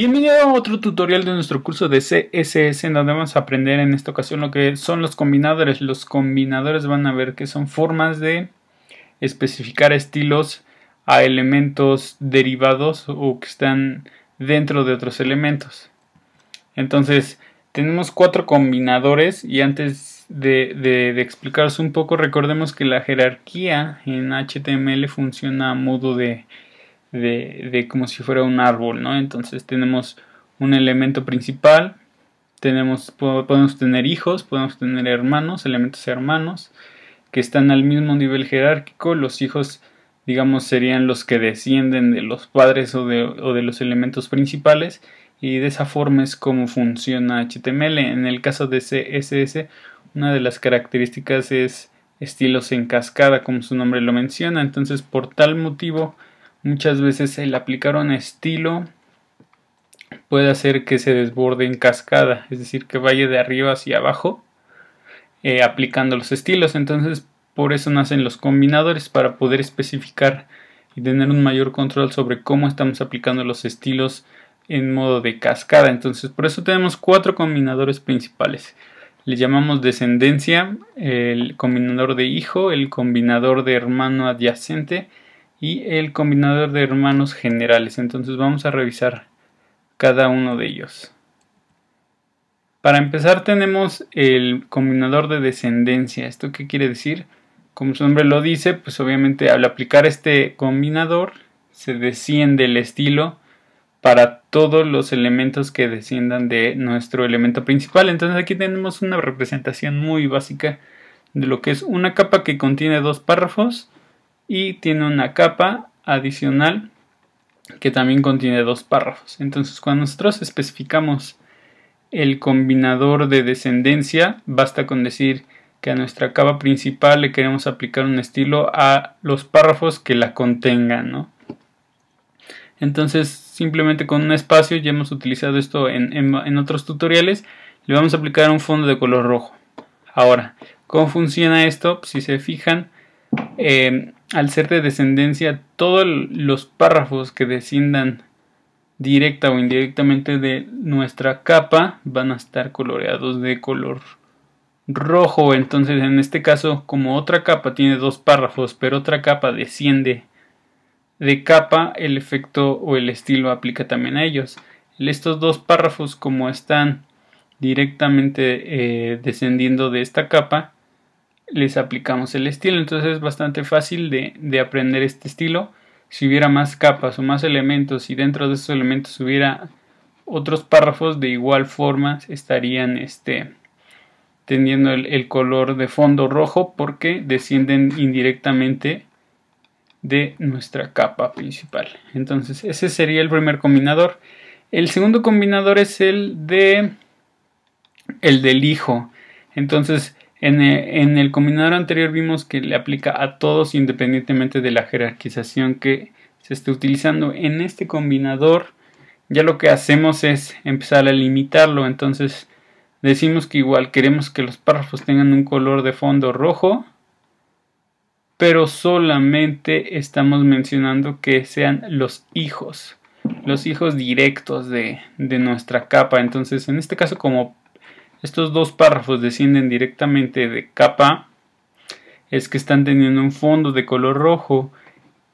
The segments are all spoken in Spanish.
Bienvenido a otro tutorial de nuestro curso de CSS en donde vamos a aprender en esta ocasión lo que son los combinadores. Los combinadores van a ver que son formas de especificar estilos a elementos derivados o que están dentro de otros elementos. Entonces, tenemos cuatro combinadores y antes de, de explicaros un poco, recordemos que la jerarquía en HTML funciona a modo de de, como si fuera un árbol, ¿no? Entonces tenemos un elemento principal, tenemos, podemos tener hijos, podemos tener hermanos, elementos hermanos, que están al mismo nivel jerárquico, los hijos digamos serían los que descienden de los padres o de, o de los elementos principales y de esa forma es como funciona HTML. En el caso de CSS, una de las características es estilos en cascada, como su nombre lo menciona. Entonces, por tal motivo, Muchas veces el aplicar un estilo puede hacer que se desborde en cascada, es decir, que vaya de arriba hacia abajo eh, aplicando los estilos. Entonces, por eso nacen los combinadores, para poder especificar y tener un mayor control sobre cómo estamos aplicando los estilos en modo de cascada. Entonces, por eso tenemos cuatro combinadores principales. Le llamamos descendencia, el combinador de hijo, el combinador de hermano adyacente, y el combinador de hermanos generales. Entonces vamos a revisar cada uno de ellos. Para empezar tenemos el combinador de descendencia. ¿Esto qué quiere decir? Como su nombre lo dice, pues obviamente al aplicar este combinador se desciende el estilo para todos los elementos que desciendan de nuestro elemento principal. Entonces aquí tenemos una representación muy básica de lo que es una capa que contiene dos párrafos y tiene una capa adicional que también contiene dos párrafos. Entonces, cuando nosotros especificamos el combinador de descendencia, basta con decir que a nuestra capa principal le queremos aplicar un estilo a los párrafos que la contengan, Entonces, simplemente con un espacio, ya hemos utilizado esto en, otros tutoriales, le vamos a aplicar un fondo de color rojo. Ahora, ¿cómo funciona esto? Si se fijan, eh, al ser de descendencia, todos los párrafos que desciendan directa o indirectamente de nuestra capa van a estar coloreados de color rojo. Entonces, en este caso, como otra capa tiene dos párrafos, pero otra capa desciende de capa, el efecto o el estilo aplica también a ellos. Estos dos párrafos, como están directamente eh, descendiendo de esta capa, les aplicamos el estilo. Entonces es bastante fácil de, aprender este estilo. Si hubiera más capas o más elementos y dentro de esos elementos hubiera otros párrafos, de igual forma estarían este, teniendo el, color de fondo rojo porque descienden indirectamente de nuestra capa principal. Entonces ese sería el primer combinador. El segundo combinador es el de el del hijo. Entonces, eh, en el, combinador anterior vimos que le aplica a todos independientemente de la jerarquización que se esté utilizando. En este combinador ya lo que hacemos es empezar a limitarlo. Entonces decimos que igual queremos que los párrafos tengan un color de fondo rojo. Pero solamente estamos mencionando que sean los hijos. Los hijos directos de, de nuestra capa. Entonces en este caso como estos dos párrafos descienden directamente de capa, es que están teniendo un fondo de color rojo.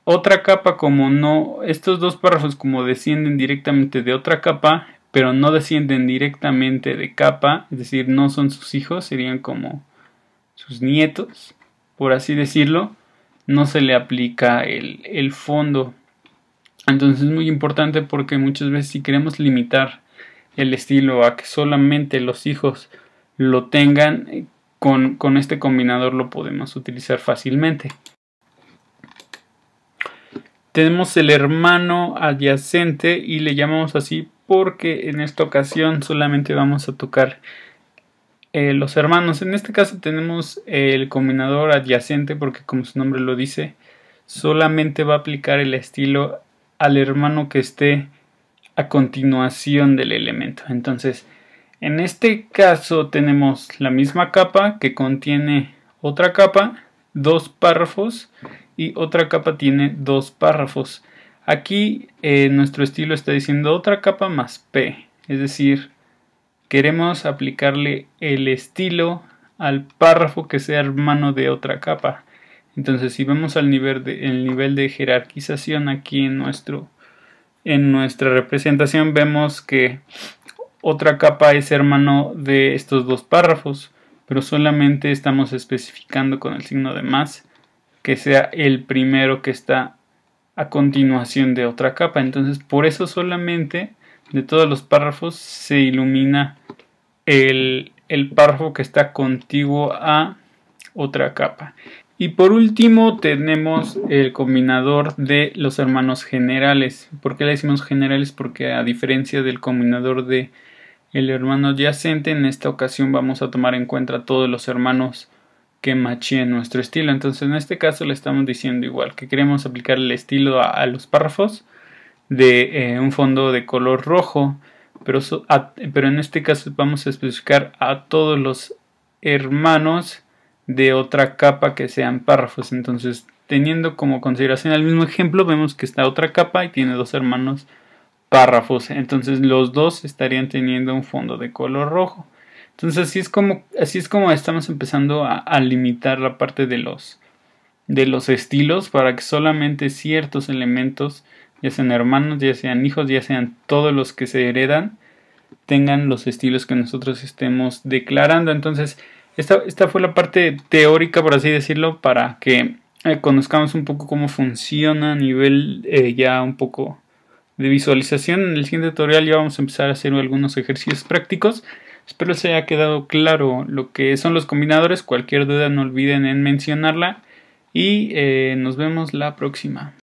Otra capa como no, estos dos párrafos como descienden directamente de otra capa, pero no descienden directamente de capa, es decir, no son sus hijos, serían como sus nietos, por así decirlo, no se le aplica el, el fondo. Entonces es muy importante porque muchas veces si queremos limitar el estilo, a que solamente los hijos lo tengan, eh, con, con este combinador lo podemos utilizar fácilmente. Tenemos el hermano adyacente y le llamamos así porque en esta ocasión solamente vamos a tocar eh, los hermanos. En este caso tenemos el combinador adyacente porque como su nombre lo dice, solamente va a aplicar el estilo al hermano que esté a continuación del elemento. Entonces, en este caso tenemos la misma capa que contiene otra capa, dos párrafos y otra capa tiene dos párrafos. Aquí eh, nuestro estilo está diciendo otra capa más P, es decir, queremos aplicarle el estilo al párrafo que sea hermano de otra capa. Entonces, si vemos al nivel de, el nivel de jerarquización aquí en nuestro en nuestra representación vemos que otra capa es hermano de estos dos párrafos, pero solamente estamos especificando con el signo de más que sea el primero que está a continuación de otra capa. Entonces, por eso solamente de todos los párrafos se ilumina el, párrafo que está contiguo a otra capa. Y por último tenemos el combinador de los hermanos generales. ¿Por qué le decimos generales? Porque a diferencia del combinador de el hermano adyacente. en esta ocasión vamos a tomar en cuenta todos los hermanos que machíen nuestro estilo. Entonces en este caso le estamos diciendo igual que queremos aplicar el estilo a, los párrafos de eh, un fondo de color rojo, pero, pero en este caso vamos a especificar a todos los hermanos de otra capa que sean párrafos. Entonces, teniendo como consideración el mismo ejemplo, vemos que está otra capa y tiene dos hermanos párrafos. Entonces, los dos estarían teniendo un fondo de color rojo. Entonces, así es como, así es como estamos empezando a, a limitar la parte de los, de los estilos para que solamente ciertos elementos, ya sean hermanos, ya sean hijos, ya sean todos los que se heredan, tengan los estilos que nosotros estemos declarando. Entonces, esta, fue la parte teórica, por así decirlo, para que eh, conozcamos un poco cómo funciona a nivel eh, ya un poco de visualización. En el siguiente tutorial ya vamos a empezar a hacer algunos ejercicios prácticos. Espero se haya quedado claro lo que son los combinadores. Cualquier duda no olviden en mencionarla. Y eh, nos vemos la próxima.